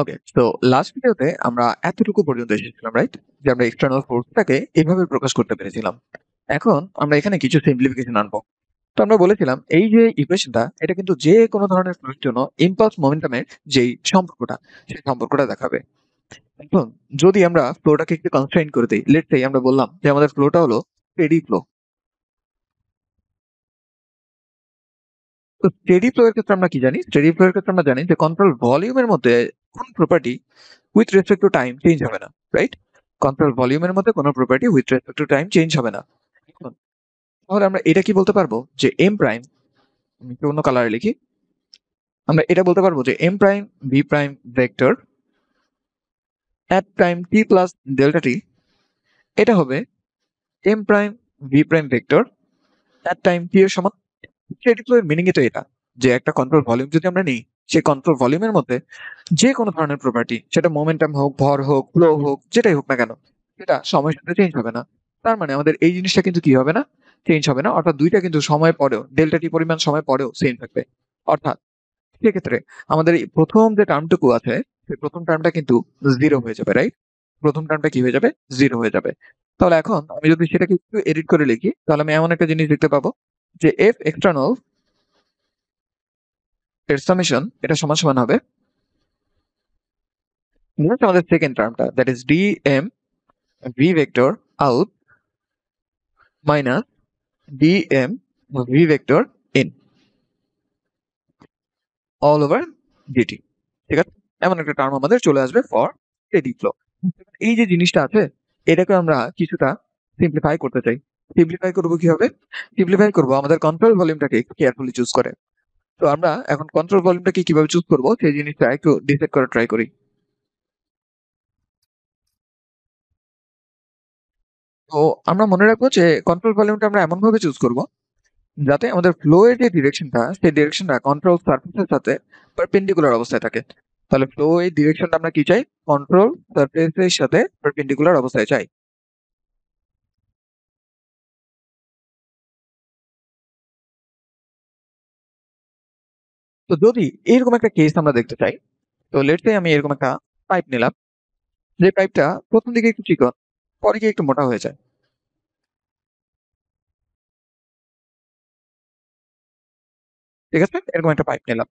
ওকে তো লাস্ট ভিডিওতে আমরা এতটুকু পর্যন্ত এসেছিলাম রাইট যে আমরা এক্সটার্নাল ফোর্সটাকে এইভাবে প্রকাশ করতে পেরেছিলাম এখন আমরা এখানে কিছু সিম্পলিফিকেশন আনবো তো আমরা বলেছিলাম এই যে ইকুয়েশনটা এটা কিন্তু যে কোনো ধরনের ফ্লোর জন্য ইম্পালস মোমেন্টামের যেই সম্পর্কটা সেই সম্পর্কটা দেখাবে এখন যদি আমরা ফ্লোটাকে একটু কনস্ট্রেন করে দিই লেট সেই আমরা বললাম যে আমাদের ফ্লোটা হলো স্টেডি ফ্লো তো স্টেডি ফ্লোয়ের ক্ষেত্রে আমরা কি জানি স্টেডি ফ্লো ক্ষেত্রে আমরা জানি যে কন্ট্রোল ভলিউমের মধ্যে কোন property with respect to time change হবে না রাইট কন্ট্রোল ভলিউমের মধ্যে কোনো property with respect to time change হবে না তাহলে আমরা এটা কি বলতে পারবো যে এম প্রাইম আমি অন্য কালারে লিখি আমরা এটা বলতে পারবো যে M prime B prime vector at prime T plus delta T এটা হবে M prime V prime vector at time T এর সমান মিনিং এটা যে একটা কন্ট্রোল ভলিউম যদি আমরা নিই যে কন্ট্রোল ভলিউমের মধ্যে যে কোনো ধরনের প্রপার্টি সেটা মোমেন্টাম হোক ভর হোক ফ্লো হোক যেটাই হোক না কেন সেটা সময়ের সাথে চেঞ্জ হবে না তার মানে আমাদের এই জিনিসটা কিন্তু কি হবে না চেঞ্জ হবে না অর্থাৎ দুইটা কিন্তু সময় পরেও ডেল্টা টি পরিমাণ সময় পরেও সেম থাকবে অর্থাৎ সেক্ষেত্রে আমাদের প্রথম যে টার্মটুকু আছে সেই প্রথম টার্মটা কিন্তু জিরো হয়ে যাবে রাইট প্রথম টার্মটা কি হয়ে যাবে জিরো হয়ে যাবে তাহলে এখন আমি যদি সেটাকে একটু এডিট করে লিখি তাহলে আমি এমন একটা জিনিস দেখতে পাবো যে এফ এক্সটার্নাল এর সামেশন এটা সমান সমান হবে আমাদের সেকেন্ড টার্মটা that is D M V vector out minus D M V vector in all over DT ঠিক আছে এমন একটা টার্ম আমাদের চলে আসবে ফর স্টেডি ফ্লো এই যে জিনিসটা আছে এটাকে আমরা কিছুটা সিম্পলিফাই করতে চাই সিম্পলিফাই করবো কি হবে সিম্পলিফাই করবো আমাদের কন্ট্রোল ভলিউমটাকে কেয়ারফুলি চুজ করে তো আমরা এখন কন্ট্রোল ভলিউমটা কি কিভাবে চুজ করব সেই জিনিসটা একটু ডিসাইড করার ট্রাই করি তো আমরা মনে রাখবো যে কন্ট্রোল ভলিউমটা আমরা এমন ভাবে চুজ করব যাতে আমাদের ফ্লোয়ের যে ডিরেকশনটা সেই ডিরেকশনটা কন্ট্রোল সার্ফেসের সাথে পারপেন্ডিকুলার অবস্থায় থাকে তাহলে ফ্লো এই ডিরেকশনটা আমরা কি চাই কন্ট্রোল এর সাথে পারপেন্ডিকুলার অবস্থায় চাই তো যদি এরকম একটা কেস আমরা দেখতে চাই তো লেটসে আমি এরকম একটা পাইপ নিলাম যে পাইপটা প্রথম দিকে একটু চিকন পরে গিয়ে একটু মোটা হয়ে যায় ঠিক আছে এরকম একটা পাইপ নিলাম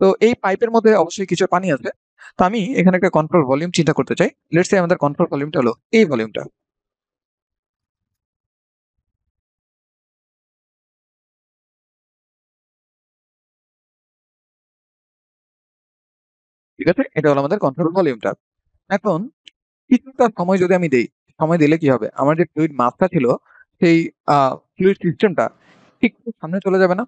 তো এই পাইপের মধ্যে অবশ্যই কিছু পানি আছে তো আমি এখানে একটা কন্ট্রোল ভলিউম চিন্তা করতে চাই লেটসে আমাদের কন্ট্রোল ভলিউমটা হলো এই ভলিউমটা ঠিক আছে এটা হলো আমাদের কন্ট্রোল ভলিউমটা এখন কিছুটা সময় যদি আমি দেই সময় দিলে কি হবে আমার যে ফ্লুইড মাসটা ছিল সেই ফ্লুইড সিস্টেমটা ঠিক সামনে চলে যাবে না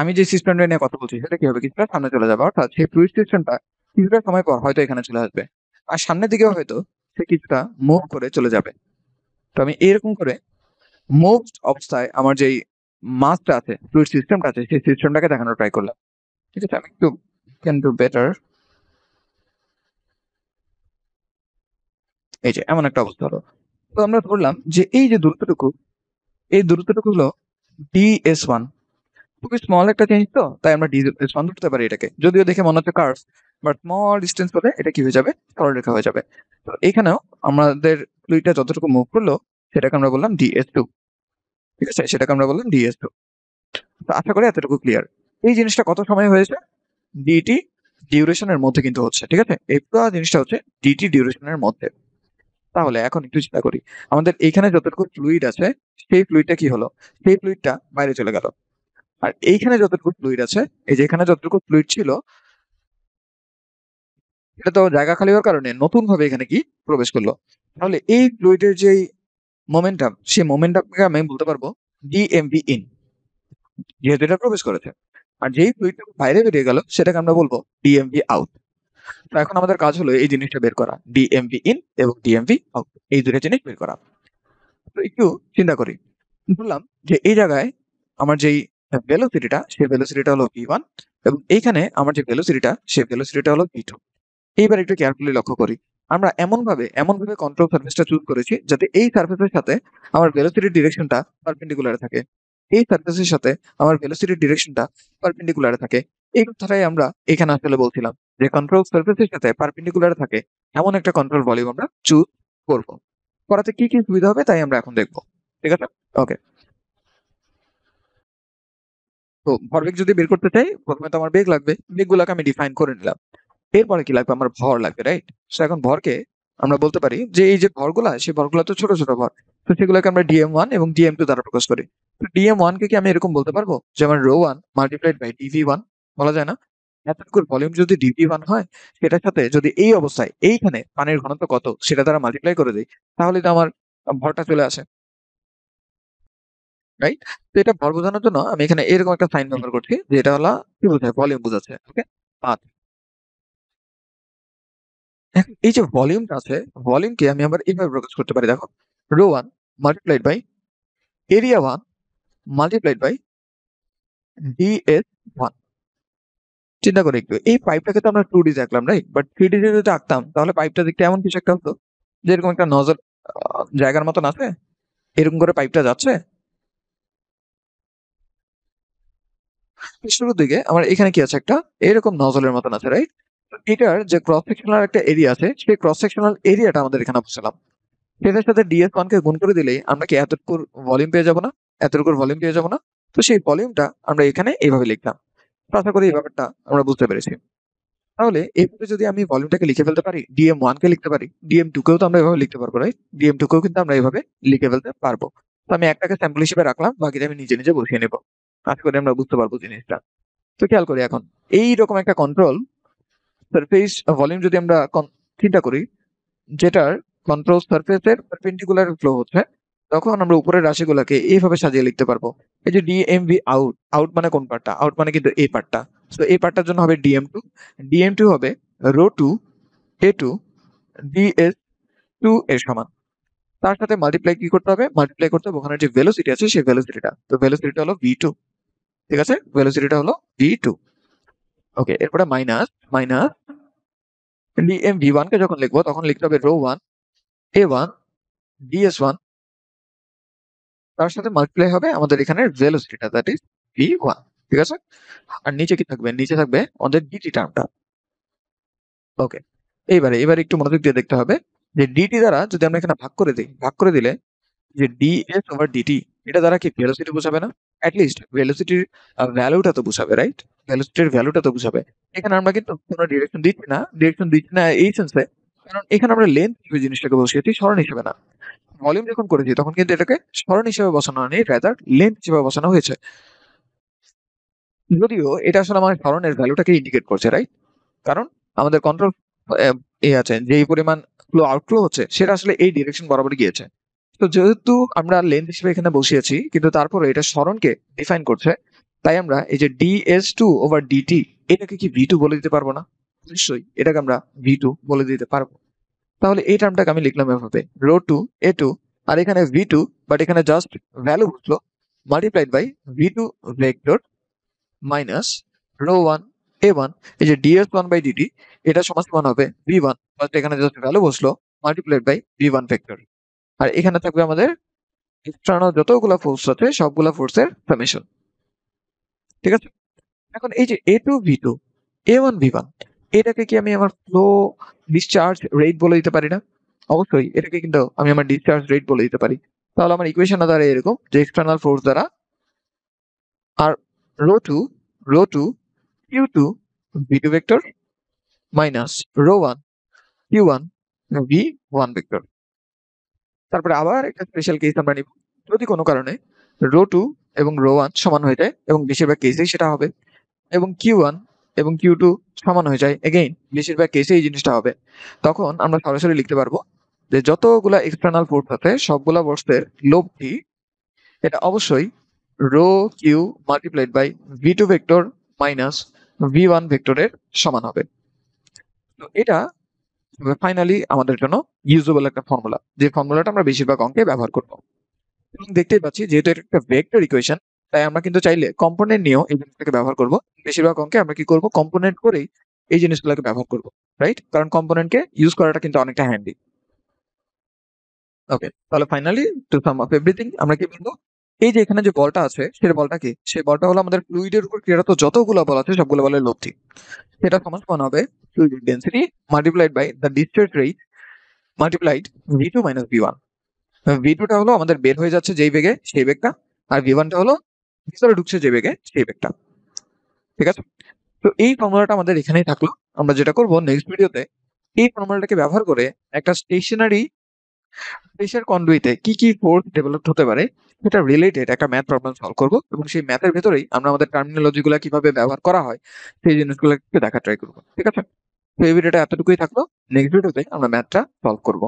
আমি যে সিস্টেমটা নিয়ে কথা বলছি সেটা কি হবে কিছুটা সামনে চলে যাবে অর্থাৎ সেই ফ্লুইড সিস্টেমটা কিছুটা সময় পর হয়তো এখানে চলে আসবে আর সামনের দিকেও হয়তো সে কিছুটা মুভ করে চলে যাবে তো আমি এরকম করে মুভ অবস্থায় আমার যেই মাসটা আছে ফ্লুইড সিস্টেমটা আছে সেই সিস্টেমটাকে দেখানোর ট্রাই করলাম ঠিক আছে আমি একটু ক্যান ডু বেটার এই যে এমন একটা অবস্থা হলো তো আমরা ধরলাম যে এই যে দূরত্বটুকু এই দূরত্বটুকু হলো ডি এস ওয়ান খুবই স্মল একটা চেঞ্জ তো তাই আমরা ডি এস ওয়ান ধরতে পারি এটাকে যদিও দেখে মনে হচ্ছে কার্ভ বাট স্মল ডিস্টেন্স হলে এটা কি হয়ে যাবে রেখা হয়ে যাবে তো এখানেও আমাদের ফ্লুইডটা যতটুকু মুভ করলো সেটাকে আমরা বললাম ডি এস টু ঠিক আছে সেটাকে আমরা বললাম ডি এস টু তো আশা করি এতটুকু ক্লিয়ার এই জিনিসটা কত সময় হয়েছে ডিটি ডিউরেশনের মধ্যে কিন্তু হচ্ছে ঠিক আছে এই পুরো জিনিসটা হচ্ছে ডিটি ডিউরেশনের মধ্যে তাহলে এখন একটু চিন্তা করি আমাদের এইখানে যতটুকু ফ্লুইড আছে সেই ফ্লুইডটা কি হলো সেই ফ্লুইডটা বাইরে চলে গেল আর এইখানে যতটুকু ফ্লুইড আছে এই যে এখানে যতটুকু ফ্লুইড ছিল এটা তো জায়গা খালি হওয়ার কারণে নতুন ভাবে এখানে কি প্রবেশ করলো তাহলে এই ফ্লুইডের যে মোমেন্টাম সেই মোমেন্টামকে আমি বলতে পারবো ডিএমভি ইন যেহেতু এটা প্রবেশ করেছে আর যেই ফ্লুইডটা বাইরে বেরিয়ে গেল সেটাকে আমরা বলবো ডিএমভি আউট তো এখন আমাদের কাজ হলো এই জিনিসটা বের করা ডিএমভি ইন এবং ডিএমভি আউট এই দুটো জিনিস বের করা তো একটু চিন্তা করি বললাম যে এই জায়গায় আমার যেই ভেলোসিটিটা সেই ভেলোসিটিটা হলো ভি ওয়ান এবং এইখানে আমার যে ভেলোসিটিটা সেই ভেলোসিটিটা হলো ভি টু এইবার একটু কেয়ারফুলি লক্ষ্য করি আমরা এমনভাবে এমনভাবে কন্ট্রোল সার্ফেসটা চুজ করেছি যাতে এই সার্ফেসের সাথে আমার ভেলোসিটির ডিরেকশনটা পারপেন্ডিকুলারে থাকে এই সার্ফেসের সাথে আমার ভেলোসিটির ডিরেকশনটা পারপেন্ডিকুলারে থাকে এই কথাটাই আমরা এখানে আসলে বলছিলাম যে কন্ট্রোল সার্ফেস এর সাথে পারপেন্ডিকুলার থাকে এমন একটা কন্ট্রোল ভলিউম আমরা চুজ করব করাতে কি কি সুবিধা হবে তাই আমরা এখন দেখব ঠিক আছে ওকে তো ভরবেগ যদি বের করতে চাই প্রথমে তো আমার বেগ লাগবে বেগগুলোকে আমি ডিফাইন করে নিলাম এরপরে কি লাগবে আমার ভর লাগবে রাইট সো এখন ভরকে আমরা বলতে পারি যে এই যে ভরগুলা সেই ভরগুলো তো ছোট ছোট ভর তো সেগুলোকে আমরা ডিএম ওয়ান এবং ডিএম টু দ্বারা প্রকাশ করি তো ডিএম ওয়ান কে কি আমি এরকম বলতে পারবো যেমন rho one multiplied by DV one বলা যায় না এতটুকুর ভলিউম যদি ডিপি ওয়ান হয় সেটার সাথে যদি এই অবস্থায় এইখানে পানির ঘনত্ব কত সেটা তারা মাল্টিপ্লাই করে দেয় তাহলে তো আমার ভরটা চলে আসে রাইট তো এটা ভর বোঝানোর জন্য আমি এখানে এরকম একটা সাইন ব্যবহার করছি যে এটা হলো কি বোঝায় ভলিউম বোঝাচ্ছে ওকে পাঁচ এই যে ভলিউমটা আছে ভলিউমকে আমি আবার এইভাবে প্রকাশ করতে পারি দেখো rho one multiplied by area one multiplied by DS one চিন্তা করে একটু এই পাইপটাকে তো আমরা টু ডি দেখলাম রাইট বাট থ্রি ডি যদি আঁকতাম তাহলে পাইপটা দেখতে এমন কিছু একটা হতো যেরকম একটা নজর জায়গার মতন আছে এরকম করে পাইপটা যাচ্ছে শুরুর দিকে আমার এখানে কি আছে একটা এরকম নজলের মতন আছে রাইট এটার যে ক্রস সেকশনাল একটা এরিয়া আছে সেই ক্রস সেকশনাল এরিয়াটা আমাদের এখানে বসালাম সেটার সাথে ডিএস ওয়ানকে গুণ করে দিলেই আমরা কি এতটুকুর ভলিউম পেয়ে যাবো না এতটুকুর ভলিউম পেয়ে যাবো না তো সেই ভলিউমটা আমরা এখানে এইভাবে লিখলাম আশা করি ব্যাপারটা আমরা বুঝতে পেরেছি তাহলে এইভাবে যদি আমি ভলিউমটাকে লিখে ফেলতে পারি ডিএম ওয়ান কে লিখতে পারি ডিএম টু কেও তো আমরা এভাবে লিখতে পারবো রাইট ডিএম টু কেও কিন্তু আমরা এইভাবে লিখে ফেলতে পারবো তো আমি একটাকে স্যাম্পল হিসেবে রাখলাম বাকিটা আমি নিজে নিজে বসিয়ে নেবো আশা করি আমরা বুঝতে পারবো জিনিসটা তো খেয়াল করি এখন এই রকম একটা কন্ট্রোল সারফেস ভলিউম যদি আমরা চিন্তা করি যেটার কন্ট্রোল সারফেসের পারপেন্ডিকুলার ফ্লো হচ্ছে তখন আমরা উপরের রাশিগুলোকে এইভাবে সাজিয়ে লিখতে পারবো এই যে ডিএমভি আউট আউট মানে কোন পার্টটা আউট মানে কিন্তু এই পার্টটা সো এই পার্টটার জন্য হবে ডিএম টু ডিএম টু হবে rho two A two DS two এর সমান তার সাথে মাল্টিপ্লাই কি করতে হবে মাল্টিপ্লাই করতে হবে ওখানে যে ভেলোসিটি আছে সেই ভেলোসিটিটা তো ভেলোসিটিটা হলো ভি টু ঠিক আছে ভেলোসিটিটা হলো ভি টু ওকে এরপরে মাইনাস মাইনাস ডিএম ভি ওয়ানকে যখন লিখবো তখন লিখতে হবে rho one A one D S one তার সাথে মাল্টিপ্লাই হবে আমাদের এখানে ভেলোসিটিটা দ্যাট ইজ ভি ওয়ান ঠিক আছে আর নিচে কি থাকবে নিচে থাকবে আমাদের ডিটি টার্মটা ওকে এইবারে এবার একটু মনোযোগ দিয়ে দেখতে হবে যে ডিটি দ্বারা যদি আমরা এখানে ভাগ করে দিই ভাগ করে দিলে যে ডিএস ওভার ডিটি এটা দ্বারা কি ভেলোসিটি বোঝাবে না অ্যাটলিস্ট ভেলোসিটির ভ্যালুটা তো বোঝাবে রাইট ভেলোসিটির ভ্যালুটা তো বোঝাবে এখানে আমরা কিন্তু কোনো ডিরেকশন দিচ্ছি না ডিরেকশন দিচ্ছি না এই সেন্সে কারণ এখানে আমরা লেন্থ হিসেবে জিনিসটাকে বসিয়েছি সরণ হিসেবে না ভলিউম যখন করেছি তখন কিন্তু এটাকে স্মরণ হিসেবে বসানো হয়নি রেদার লেন্থ হিসেবে বসানো হয়েছে যদিও এটা আসলে আমার স্মরণের ভ্যালুটাকে ইন্ডিকেট করছে রাইট কারণ আমাদের কন্ট্রোল এ আছে যেই পরিমাণ ফ্লো আউটফ্লো হচ্ছে সেটা আসলে এই ডিরেকশন বরাবর গিয়েছে তো যেহেতু আমরা লেন্থ হিসেবে এখানে বসিয়েছি কিন্তু তারপরে এটা স্মরণকে ডিফাইন করছে তাই আমরা এই যে D S two over D T এটাকে কি ভি টু বলে দিতে পারবো না নিশ্চয়ই এটাকে আমরা ভি টু বলে দিতে পারবো তাহলে এই টার্মটাকে আমি লিখলাম এভাবে রো টু এ টু আর এখানে ভি টু বাট এখানে জাস্ট ভ্যালু বসলো multiplied by V two vector minus rho one A one এই যে ডিএস ওয়ান বাই ডিটি এটা সমস্ত ওয়ান হবে ভি ওয়ান ফার্স্ট এখানে জাস্ট ভ্যালু বসলো multiplied by V one vector আর এখানে থাকবে আমাদের এক্সটার্নাল যতগুলো ফোর্স আছে সবগুলো ফোর্সের সামেশন ঠিক আছে এখন এই যে A two V two A one V one এটাকে কি আমি আমার ফ্লো ডিসচার্জ রেট বলে দিতে পারি না অবশ্যই এটাকে কিন্তু আমি আমার ডিসচার্জ রেট বলে দিতে পারি তাহলে আমার ইকুয়েশন দ্বারা এরকম যে এক্সটার্নাল ফোর্স দ্বারা আর rho two rho two Q two V two vector minus rho one Q one V one vector তারপরে আবার একটা স্পেশাল কেস আমরা নিব যদি কোনো কারণে রো টু এবং রো ওয়ান সমান হয়ে যায় এবং বেশিরভাগ কেসেই সেটা হবে এবং কিউ ওয়ান এবং কিউ টু সমান হয়ে যায় এগেইন বেশিরভাগ কেসে এই জিনিসটা হবে তখন আমরা সরাসরি লিখতে পারবো যে যতগুলা এক্সটার্নাল ফোর্স আছে সবগুলা ফোর্সের লোভটি এটা অবশ্যই rho Q multiplied by V two vector minus V one ভেক্টরের সমান হবে তো এটা ফাইনালি আমাদের জন্য ইউজেবল একটা ফর্মুলা যে ফর্মুলাটা আমরা বেশিরভাগ অঙ্কে ব্যবহার করবো দেখতেই পাচ্ছি যেহেতু এটা একটা ভেক্টর ইকুয়েশন তাই আমরা কিন্তু চাইলে কম্পোনেন্ট নিয়েও এই জিনিসটাকে ব্যবহার করবো বেশিরভাগ অঙ্কে আমরা কি করবো কম্পোনেন্ট করেই এই জিনিসগুলোকে ব্যবহার করবো রাইট কারণ কম্পোনেন্টকে ইউজ করাটা কিন্তু অনেকটা হ্যান্ডি ওকে তাহলে finally to sum of everything আমরা কি বলবো এই যে এখানে যে বলটা আছে সেই বলটা কি সেই বলটা হলো আমাদের ফ্লুইডের উপর ক্রীড়াত যতগুলো বল আছে সবগুলো বলের লব্ধি সেটা সমান সমান হবে ফ্লুইডের density multiplied by the discharge rate multiplied V two minus V one V টুটা হলো আমাদের বের হয়ে যাচ্ছে যেই বেগে সেই বেগটা আর ভি ওয়ানটা হলো ভিতরে ঢুকছে যে বেগে সেই বেগটা ঠিক আছে তো এই ফর্মুলাটা আমাদের এখানেই থাকলো আমরা যেটা করব নেক্সট ভিডিওতে এই ফর্মুলাটাকে ব্যবহার করে একটা স্টেশনারি প্রেশার কন্ডুইতে কি কি ফোর্স ডেভেলপ হতে পারে সেটা রিলেটেড একটা ম্যাথ প্রবলেম সলভ করব এবং সেই ম্যাথের ভেতরেই আমরা আমাদের টার্মিনোলজিগুলো কিভাবে ব্যবহার করা হয় সেই জিনিসগুলো একটু দেখা ট্রাই করবো ঠিক আছে তো এই ভিডিওটা এতটুকুই থাকলো নেক্সট ভিডিওতে আমরা ম্যাথটা সলভ করবো